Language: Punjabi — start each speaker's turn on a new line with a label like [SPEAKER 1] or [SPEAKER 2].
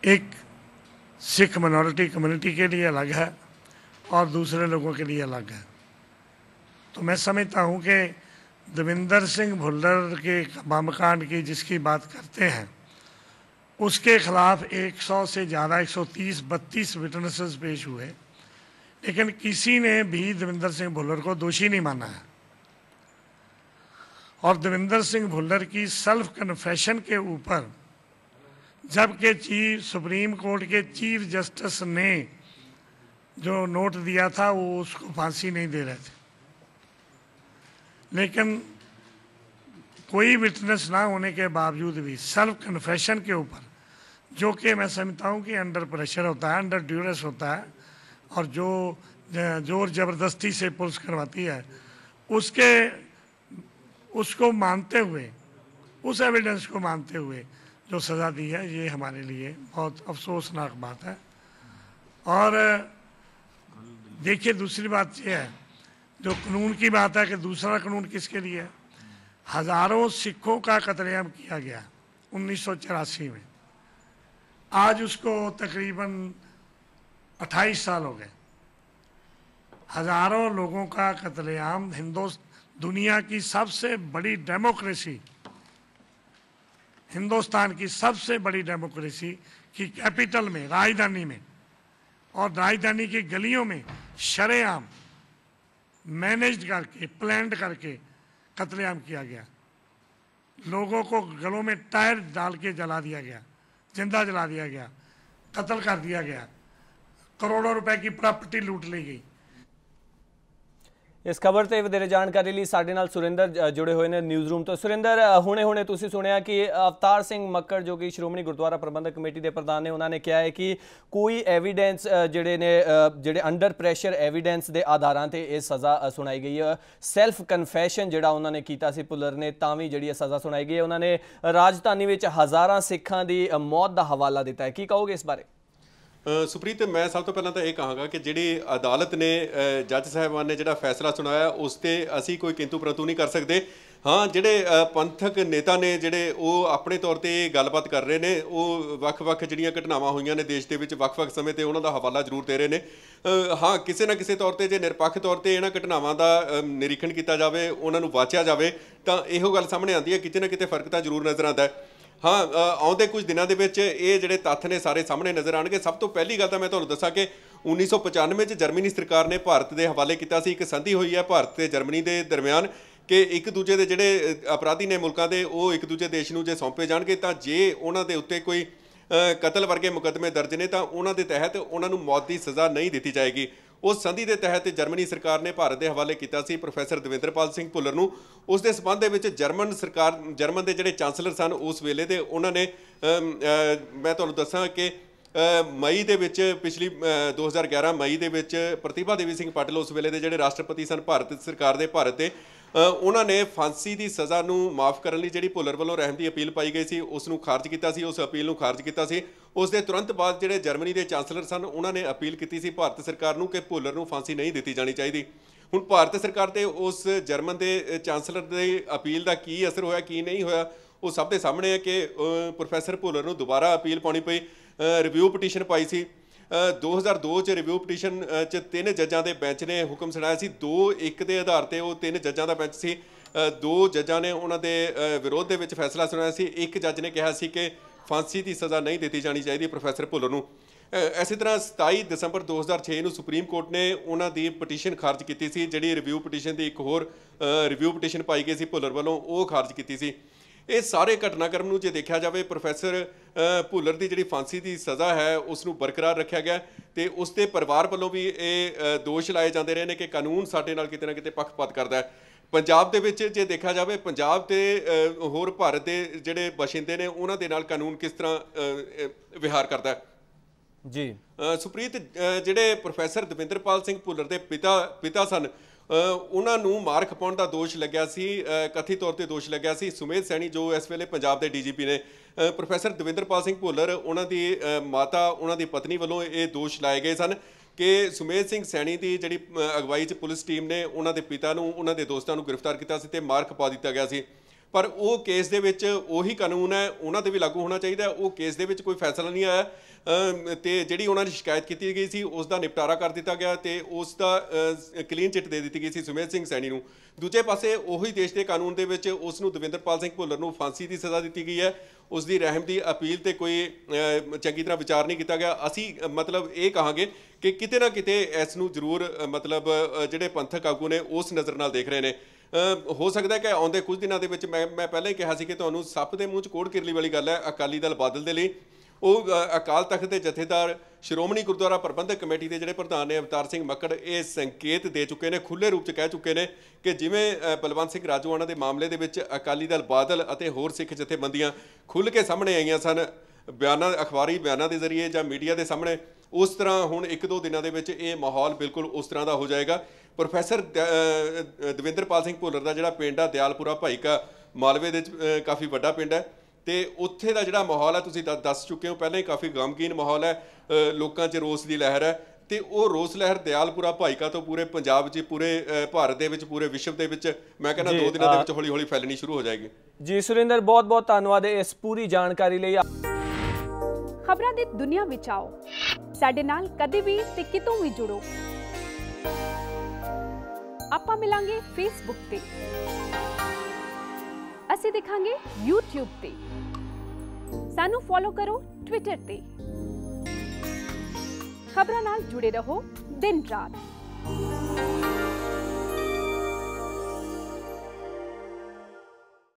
[SPEAKER 1] एक सिख मनॉरिटी कम्युनिटी के लिए अलग है और दूसरे लोगों के लिए अलग है तो मैं समझता हूँ कि दविंदर सिंह भुल्लर के बमकांड की जिसकी बात करते हैं उसके खिलाफ 100 से ज़्यादा 130 बत्तीस विटनेसेस पेश हुए लेकिन किसी ने भी दविंदर सिंह भुल्लर को दोषी नहीं माना है और दविंदर सिंह भुल्लर की सेल्फ कन्फेशन के ऊपर जबकि चीफ सुप्रीम कोर्ट के चीफ जस्टिस ने जो नोट दिया था वो उसको फांसी नहीं दे रहे थे लेकिन कोई विटनेस ना होने के बावजूद भी सेल्फ कन्फेशन के ऊपर जो कि मैं समझता हूँ कि अंडर प्रेशर होता है अंडर ड्यूरेस होता है और जो जोर ज़बरदस्ती से पुलिस करवाती है उसके उसको मानते हुए उस एविडेंस को मानते हुए जो सज़ा दी है ये हमारे लिए बहुत अफसोसनाक बात है और देखिए दूसरी बात यह है जो कानून की बात है कि दूसरा कानून किसके लिए है हज़ारों सिखों का कतलेआम किया गया उन्नीस में आज उसको तकरीबन 28 साल हो गए हज़ारों लोगों का कतलेआम हिंदो दुनिया की सबसे बड़ी डेमोक्रेसी हिंदुस्तान की सबसे बड़ी डेमोक्रेसी की कैपिटल में राजधानी में और राजधानी की गलियों में शरेआम मैनेज करके प्लान करके कत्लेआम किया गया लोगों को गलों में टायर डाल के जला दिया गया जिंदा जला दिया गया कत्ल कर दिया गया करोड़ों रुपए की प्रॉपर्टी लूट ली गई
[SPEAKER 2] ਇਸ ਖਬਰ ਤੇ ਵਧੇਰੇ ਜਾਣਕਾਰੀ ਲਈ ਸਾਡੇ ਨਾਲ ਸੁਰਿੰਦਰ ਜੁੜੇ ਹੋਏ ਨੇ ਨਿਊਜ਼ ਰੂਮ ਤੋਂ ਸੁਰਿੰਦਰ ਹੁਣੇ-ਹੁਣੇ ਤੁਸੀਂ ਸੁਣਿਆ ਕਿ ਅਵਤਾਰ ਸਿੰਘ ਮੱਕੜ ਜੋ ਕਿ ਸ਼੍ਰੋਮਣੀ ਗੁਰਦੁਆਰਾ ਪ੍ਰਬੰਧਕ ਕਮੇਟੀ ਦੇ ਪ੍ਰਧਾਨ ਨੇ ਉਹਨਾਂ ਨੇ ਕਿਹਾ ਹੈ ਕਿ ਕੋਈ ਐਵੀਡੈਂਸ ਜਿਹੜੇ ਨੇ ਜਿਹੜੇ ਅੰਡਰ ਪ੍ਰੈਸ਼ਰ ਐਵੀਡੈਂਸ ਦੇ ਆਧਾਰਾਂ ਤੇ ਇਹ ਸਜ਼ਾ ਸੁਣਾਈ ਗਈ ਹੈ ਸੈਲਫ ਕਨਫੈਸ਼ਨ ਜਿਹੜਾ ਉਹਨਾਂ ਨੇ ਕੀਤਾ ਸੀ ਪੁਲਰ ਨੇ ਤਾਂ ਵੀ ਜਿਹੜੀ ਸਜ਼ਾ ਸੁਣਾਈ ਗਈ ਹੈ ਉਹਨਾਂ ਨੇ ਰਾਜਧਾਨੀ ਵਿੱਚ ਹਜ਼ਾਰਾਂ ਸਿੱਖਾਂ ਦੀ ਮੌਤ ਦਾ ਹਵਾਲਾ ਦਿੱਤਾ ਹੈ ਕੀ ਕਹੋਗੇ ਇਸ ਬਾਰੇ ਸੁਪ੍ਰੀਤ ਮੈਂ ਸਭ ਤੋਂ ਪਹਿਲਾਂ ਤਾਂ ਇਹ ਕਹਾਂਗਾ ਕਿ ਜਿਹੜੀ ਅਦਾਲਤ ਨੇ ਜੱਜ ਸਾਹਿਬਾਨ ਨੇ ਜਿਹੜਾ ਫੈਸਲਾ ਸੁਣਾਇਆ ਉਸ ਤੇ ਅਸੀਂ ਕੋਈ ਕਿੰਤੂ ਪ੍ਰਤੂ ਨਹੀਂ ਕਰ ਸਕਦੇ ਹਾਂ ਜਿਹੜੇ ਪੰਥਕ ਨੇਤਾ ਨੇ ਜਿਹੜੇ ਉਹ ਆਪਣੇ ਤੌਰ ਤੇ ਗੱਲਬਾਤ ਕਰ ਰਹੇ ਨੇ ਉਹ ਵੱਖ-ਵੱਖ ਜਿਹੜੀਆਂ ਘਟਨਾਵਾਂ ਹੋਈਆਂ ਨੇ ਦੇਸ਼ ਦੇ ਵਿੱਚ ਵੱਖ-ਵੱਖ ਸਮੇਂ ਤੇ ਉਹਨਾਂ ਦਾ ਹਵਾਲਾ ਜ਼ਰੂਰ ਦੇ ਰਹੇ ਨੇ ਹਾਂ ਕਿਸੇ ਨਾ ਕਿਸੇ ਤੌਰ ਤੇ ਜੇ ਨਿਰਪੱਖ ਤੌਰ ਤੇ ਇਹਨਾਂ ਘਟਨਾਵਾਂ ਦਾ ਨਿਰੀਖਣ ਕੀਤਾ ਜਾਵੇ ਉਹਨਾਂ ਨੂੰ ਵਾਚਿਆ ਜਾਵੇ ਤਾਂ ਇਹੋ ਗੱਲ ਸਾਹਮਣੇ ਆਉਂਦੀ ਹੈ ਕਿਤੇ ਨਾ ਕਿਤੇ ਫਰਕ ਤਾਂ ਜ਼ਰੂਰ ਨਜ਼ਰ ਆਉਂਦਾ ਹੈ ਹਾਂ ਆਉਂਦੇ ਕੁਝ ਦਿਨਾਂ ਦੇ ਵਿੱਚ ਇਹ ਜਿਹੜੇ ਤੱਥ ਨੇ ਸਾਰੇ ਸਾਹਮਣੇ ਨਜ਼ਰ ਆਣਗੇ ਸਭ ਤੋਂ ਪਹਿਲੀ ਗੱਲ ਤਾਂ ਮੈਂ ਤੁਹਾਨੂੰ ਦੱਸਾਂ ਕਿ 1995 ਚ ਜਰਮਨੀ ਸਰਕਾਰ ਨੇ ਭਾਰਤ ਦੇ ਹਵਾਲੇ ਕੀਤਾ ਸੀ ਇੱਕ ਸੰਧੀ ਹੋਈ ਹੈ ਭਾਰਤ ਤੇ ਜਰਮਨੀ ਦੇ ਦਰਮਿਆਨ ਕਿ ਇੱਕ ਦੂਜੇ ਦੇ ਜਿਹੜੇ ਅਪਰਾਧੀ ਨੇ ਮੁਲਕਾਂ ਦੇ ਉਹ ਇੱਕ ਦੂਜੇ ਦੇਸ਼ ਨੂੰ ਜੇ ਸੌਂਪੇ ਜਾਣਗੇ ਤਾਂ ਜੇ ਉਹਨਾਂ ਦੇ ਉੱਤੇ ਕੋਈ ਕਤਲ ਵਰਗੇ ਮੁਕਦਮੇ ਦਰਜ ਨੇ ਤਾਂ ਉਹਨਾਂ ਦੇ ਤਹਿਤ ਉਹਨਾਂ ਨੂੰ ਮੌਤ ਦੀ ਸਜ਼ਾ ਨਹੀਂ ਦਿੱਤੀ ਜਾਏਗੀ ਉਸ ਸੰਧੀ ਦੇ ਤਹਿਤ ਜਰਮਨੀ ਸਰਕਾਰ ਨੇ ਭਾਰਤ ਦੇ ਹਵਾਲੇ ਕੀਤਾ ਸੀ ਪ੍ਰੋਫੈਸਰ ਦਵਿੰਦਰਪਾਲ ਸਿੰਘ ਭੁੱਲਰ ਨੂੰ ਉਸ ਦੇ ਸਬੰਧ ਦੇ ਵਿੱਚ ਜਰਮਨ ਸਰਕਾਰ ਜਰਮਨ ਦੇ ਜਿਹੜੇ ਚਾਂਸਲਰ ਸਨ ਉਸ ਵੇਲੇ ਦੇ ਉਹਨਾਂ ਨੇ ਮੈਂ ਤੁਹਾਨੂੰ ਦੱਸਾਂ ਕਿ ਮਈ ਦੇ ਵਿੱਚ ਪਿਛਲੀ 2011 ਮਈ ਦੇ ਵਿੱਚ ਪ੍ਰਤੀਭਾ ਦੇਵੀ ਸਿੰਘ ਪਟਲ ਉਸ ਵੇਲੇ ਦੇ ਜਿਹੜੇ ਰਾਸ਼ਟਰਪਤੀ ਸਨ ਭਾਰਤ ਸਰਕਾਰ ਦੇ ਭਾਰਤ ਦੇ ਉਹਨਾਂ ਨੇ ਫਾਂਸੀ ਦੀ ਸਜ਼ਾ ਨੂੰ ਮਾਫ ਕਰਨ ਲਈ ਜਿਹੜੀ ਭੁੱਲਰ ਵੱਲੋਂ ਰਹਿਮ ਦੀ ਅਪੀਲ ਪਾਈ ਗਈ ਸੀ ਉਸ ਨੂੰ ਖਾਰਜ ਕੀਤਾ ਸੀ ਉਸ ਅਪੀਲ ਨੂੰ ਖਾਰਜ ਕੀਤਾ ਸੀ ਉਸ ਦੇ ਤੁਰੰਤ ਬਾਅਦ ਜਿਹੜੇ ਜਰਮਨੀ ਦੇ ਚਾਂਸਲਰ ਸਨ ਉਹਨਾਂ ਨੇ ਅਪੀਲ ਕੀਤੀ ਸੀ ਭਾਰਤ ਸਰਕਾਰ ਨੂੰ ਕਿ ਭੁੱਲਰ ਨੂੰ ਫਾਂਸੀ ਨਹੀਂ ਦਿੱਤੀ ਜਾਣੀ ਚਾਹੀਦੀ ਹੁਣ ਭਾਰਤ ਸਰਕਾਰ ਤੇ ਉਸ ਜਰਮਨ ਦੇ ਚਾਂਸਲਰ ਦੇ ਅਪੀਲ ਦਾ ਕੀ ਅਸਰ ਹੋਇਆ ਕੀ ਨਹੀਂ ਹੋਇਆ ਉਹ ਸਭ ਦੇ ਸਾਹਮਣੇ ਹੈ ਕਿ ਪ੍ਰੋਫੈਸਰ ਭੁੱਲਰ ਨੂੰ ਦੁਬਾਰਾ ਅਪੀਲ ਪਾਉਣੀ ਪਈ ਰਿਵਿਊ ਪਟੀਸ਼ਨ ਪਾਈ ਸੀ 2002 ਚ ਰਿਵਿਊ ਪਟੀਸ਼ਨ ਚ ਤਿੰਨ ਜੱਜਾਂ ਦੇ ਬੈਂਚ ਨੇ ਹੁਕਮ ਸੁਣਾਇਆ ਸੀ 2-1 ਦੇ ਆਧਾਰ ਤੇ ਉਹ ਤਿੰਨ ਜੱਜਾਂ ਦਾ ਬੈਂਚ ਸੀ ਦੋ ਜੱਜਾਂ ਨੇ ਉਹਨਾਂ ਦੇ ਵਿਰੋਧ ਦੇ ਵਿੱਚ ਫੈਸਲਾ ਸੁਣਾਇਆ ਸੀ ਇੱਕ ਜੱਜ ਨੇ ਕਿਹਾ ਸੀ ਕਿ ਫਾਂਸੀ ਦੀ ਸਜ਼ਾ ਨਹੀਂ ਦਿੱਤੀ ਜਾਣੀ ਚਾਹੀਦੀ ਪ੍ਰੋਫੈਸਰ ਭੁੱਲਰ ਨੂੰ ਐਸੀ ਤਰ੍ਹਾਂ 27 ਦਸੰਬਰ 2006 ਨੂੰ ਸੁਪਰੀਮ ਕੋਰਟ ਨੇ ਉਹਨਾਂ ਦੀ ਪਟੀਸ਼ਨ ਖਾਰਜ ਕੀਤੀ ਸੀ ਜਿਹੜੀ ਰਿਵਿਊ ਪਟੀਸ਼ਨ ਦੀ ਇੱਕ ਹੋਰ ਰਿਵਿਊ ਪਟੀਸ਼ਨ ਪਾਈ ਗਈ ਸੀ ਭੁੱਲਰ ਵੱਲੋਂ ਉਹ ਖਾਰਜ ਕੀਤੀ ਸੀ ਇਹ ਸਾਰੇ ਘਟਨਾਕ੍ਰਮ ਨੂੰ ਜੇ ਦੇਖਿਆ ਜਾਵੇ ਪ੍ਰੋਫੈਸਰ ਭੁੱਲਰ ਦੀ ਜਿਹੜੀ ਫਾਂਸੀ ਦੀ ਸਜ਼ਾ ਹੈ ਉਸ ਨੂੰ ਬਰਕਰਾਰ ਰੱਖਿਆ ਗਿਆ ਤੇ ਉਸ ਦੇ ਪਰਿਵਾਰ ਵੱਲੋਂ ਵੀ ਇਹ ਦੋਸ਼ ਲਾਏ ਜਾਂਦੇ ਰਹੇ ਨੇ ਕਿ ਕਾਨੂੰਨ ਸਾਡੇ ਨਾਲ ਕਿਤੇ ਨਾ ਕਿਤੇ ਪੱਖਪਾਤ ਕਰਦਾ ਹੈ ਪੰਜਾਬ ਦੇ ਵਿੱਚ ਜੇ ਦੇਖਿਆ ਜਾਵੇ ਪੰਜਾਬ ਤੇ ਹੋਰ ਭਾਰਤ ਦੇ ਜਿਹੜੇ ਬਸ਼ਿੰਦੇ ਨੇ ਉਹਨਾਂ ਦੇ ਨਾਲ ਕਾਨੂੰਨ ਕਿਸ ਤਰ੍ਹਾਂ ਵਿਹਾਰ ਕਰਦਾ ਹੈ ਜੀ ਸੁਪ੍ਰੀਤ ਜਿਹੜੇ ਪ੍ਰੋਫੈਸਰ ਦਵਿੰਦਰਪਾਲ ਸਿੰਘ ਭੁੱਲਰ ਦੇ ਪਿਤਾ ਪਿਤਾ ਸਨ ਉਹਨਾਂ ਨੂੰ ਮਾਰ ਖਪਾਉਣ ਦਾ ਦੋਸ਼ ਲੱਗਿਆ ਸੀ ਕਥਿਤ ਤੌਰ ਤੇ ਦੋਸ਼ ਲੱਗਿਆ ਸੀ ਸੁਮੇਧ ਸੈਣੀ ਜੋ ਇਸ ਵੇਲੇ ਪੰਜਾਬ ਦੇ ਡੀਜੀਪੀ ਨੇ ਪ੍ਰੋਫੈਸਰ ਦਵਿੰਦਰਪਾਲ ਸਿੰਘ ਭੋਲਰ ਉਹਨਾਂ ਦੀ ਮਾਤਾ ਉਹਨਾਂ ਦੀ ਪਤਨੀ ਵੱਲੋਂ ਇਹ ਦੋਸ਼ ਲਾਏ ਗਏ ਸਨ ਕਿ ਸੁਮੇਧ ਸਿੰਘ ਸੈਣੀ ਦੀ ਜਿਹੜੀ ਅਗਵਾਈ 'ਚ ਪੁਲਿਸ ਟੀਮ ਨੇ ਉਹਨਾਂ ਦੇ ਪਿਤਾ ਨੂੰ ਉਹਨਾਂ ਦੇ ਦੋਸਤਾਂ ਨੂੰ ਗ੍ਰਿਫਤਾਰ ਕੀਤਾ ਸੀ ਤੇ ਮਾਰ ਖਪਾ ਦਿੱਤਾ ਗਿਆ ਸੀ ਪਰ ਉਹ ਕੇਸ ਦੇ ਵਿੱਚ ਉਹੀ ਕਾਨੂੰਨ ਹੈ ਉਹਨਾਂ ਤੇ ਵੀ ਲਾਗੂ ਹੋਣਾ ਚਾਹੀਦਾ ਉਹ ਕੇਸ ਦੇ ਵਿੱਚ ਕੋਈ ਫੈਸਲਾ ਨਹੀਂ ਆਇਆ ਤੇ ਜਿਹੜੀ ਉਹਨਾਂ ਨੇ ਸ਼ਿਕਾਇਤ ਕੀਤੀ ਗਈ ਸੀ ਉਸ ਦਾ ਨਿਪਟਾਰਾ ਕਰ ਦਿੱਤਾ ਗਿਆ ਤੇ ਉਸ ਦਾ ਕਲੀਨ ਚਿੱਟ ਦੇ ਦਿੱਤੀ ਗਈ ਸੀ ਸੁਮੇਤ ਸਿੰਘ ਸੈਣੀ ਨੂੰ ਦੂਜੇ ਪਾਸੇ ਉਹੀ ਦੇਸ਼ ਦੇ ਕਾਨੂੰਨ ਦੇ ਵਿੱਚ ਉਸ ਨੂੰ ਦਵਿੰਦਰਪਾਲ ਸਿੰਘ ਭੁੱਲਰ ਨੂੰ ਫਾਂਸੀ ਦੀ ਸਜ਼ਾ ਦਿੱਤੀ ਗਈ ਹੈ ਉਸ ਦੀ ਰਹਿਮ ਦੀ ਅਪੀਲ ਤੇ ਕੋਈ ਚੰਗੀ ਤਰ੍ਹਾਂ ਵਿਚਾਰ ਨਹੀਂ ਕੀਤਾ ਗਿਆ ਅਸੀਂ ਮਤਲਬ ਇਹ ਕਹਾਂਗੇ ਕਿ ਕਿਤੇ ਨਾ ਕਿਤੇ ਇਸ ਨੂੰ ਜ਼ਰੂਰ ਮਤਲਬ ਜਿਹੜੇ ਪੰਥਕ ਆਗੂ ਨੇ ਉਸ ਨਜ਼ਰ ਨਾਲ ਦੇਖ ਰਹੇ ਨੇ ਹੋ ਸਕਦਾ ਹੈ ਕਿ ਆਉਂਦੇ ਕੁਝ ਦਿਨਾਂ ਦੇ ਵਿੱਚ ਮੈਂ ਮੈਂ ਪਹਿਲਾਂ ਹੀ ਕਿਹਾ ਸੀ ਕਿ ਤੁਹਾਨੂੰ ਸੱਪ ਦੇ ਮੂੰਹ 'ਚ ਕੋੜ ਕਿਰਲੀ ਵਾਲੀ ਗੱਲ ਹੈ ਅਕਾਲੀ ਦਲ ਬਾਦਲ ਦੇ ਲਈ ਉਹ ਅਕਾਲ ਤਖਤ ਦੇ ਜਥੇਦਾਰ ਸ਼੍ਰੋਮਣੀ ਗੁਰਦੁਆਰਾ ਪ੍ਰਬੰਧਕ ਕਮੇਟੀ ਦੇ ਜਿਹੜੇ ਪ੍ਰਧਾਨ ਨੇ ਅਵਤਾਰ ਸਿੰਘ ਮੱਕੜ ਇਹ ਸੰਕੇਤ ਦੇ ਚੁੱਕੇ ਨੇ ਖੁੱਲੇ ਰੂਪ 'ਚ ਕਹਿ ਚੁੱਕੇ ਨੇ ਕਿ ਜਿਵੇਂ ਬਲਵੰਤ ਸਿੰਘ ਰਾਜੂਆਣਾ ਦੇ ਮਾਮਲੇ ਦੇ ਵਿੱਚ ਅਕਾਲੀ ਦਲ ਬਾਦਲ ਅਤੇ ਹੋਰ ਸਿੱਖ ਜਥੇਬੰਦੀਆਂ ਖੁੱਲ ਕੇ ਸਾਹਮਣੇ ਆਈਆਂ ਸਨ ਬਿਆਨਾਂ ਅਖਬਾਰੀ ਬਿਆਨਾਂ ਦੇ ਜ਼ਰੀਏ ਜਾਂ ਮੀਡੀਆ ਦੇ ਸਾਹਮਣੇ ਉਸ ਤਰ੍ਹਾਂ ਹੁਣ ਇੱਕ ਦੋ ਦਿਨਾਂ ਦੇ ਵਿੱਚ ਇਹ ਮਾਹੌਲ ਬਿਲਕੁਲ ਉਸ ਤਰ੍ਹਾਂ ਦਾ ਹੋ ਜਾਏਗਾ ਪ੍ਰੋਫੈਸਰ ਦਵਿੰਦਰਪਾਲ ਸਿੰਘ ਭੁੱਲਰ ਦਾ ਜਿਹੜਾ ਪਿੰਡ ਆ ਦਿਆਲਪੁਰਾ ਭਾਈਕਾ ਮਾਲਵੇ ਦੇ ਵਿੱਚ ਕਾਫੀ ਵੱਡਾ ਪਿੰਡ ਹੈ ਤੇ ਉੱਥੇ ਦਾ ਜਿਹੜਾ ਮਾਹੌਲ ਹੈ ਤੁਸੀਂ ਦੱਸ ਚੁੱਕੇ ਹੋ ਪਹਿਲਾਂ ਹੀ ਕਾਫੀ ਗਮਗੀਨ ਮਾਹੌਲ ਹੈ ਲੋਕਾਂ 'ਚ ਰੋਸ ਦੀ ਲਹਿਰ ਹੈ ਤੇ ਉਹ ਰੋਸ ਲਹਿਰ ਦਿਆਲਪੁਰਾ ਭਾਈਕਾ ਤੋਂ ਪੂਰੇ ਪੰਜਾਬ 'ਚ ਪੂਰੇ ਭਾਰਤ ਦੇ ਵਿੱਚ ਪੂਰੇ ਵਿਸ਼ਵ ਦੇ ਵਿੱਚ ਮੈਂ ਕਹਿੰਦਾ ਦੋ ਦਿਨਾਂ ਦੇ ਵਿੱਚ ਹੌਲੀ-ਹੌਲੀ ਫੈਲਣੀ ਸ਼ੁਰੂ ਹੋ ਜਾਏਗੀ ਜੀ ਸੁਰਿੰਦਰ ਬਹੁਤ-ਬਹੁਤ ਧੰਨਵਾਦ ਇਸ ਪੂਰੀ ਜਾਣਕਾਰੀ ਲਈ
[SPEAKER 1] ਖਬਰਾਂ ਦੀ ਦੁਨੀਆ ਵਿੱਚ ਆਓ ਸਾਡੇ ਨਾਲ ਕਦੇ ਵੀ ਤੇ ਕਿਤੋਂ ਵੀ ਜੁੜੋ ਆਪਾਂ ਮਿਲਾਂਗੇ ਫੇਸਬੁੱਕ ਤੇ ਅਸੀਂ ਦਿਖਾਂਗੇ YouTube ਤੇ ਸਾਨੂੰ ਫੋਲੋ ਕਰੋ ਟਵਿੱਟਰ ਤੇ ਖਬਰਾਂ ਨਾਲ ਜੁੜੇ ਰਹੋ ਦਿਨ ਰਾਤ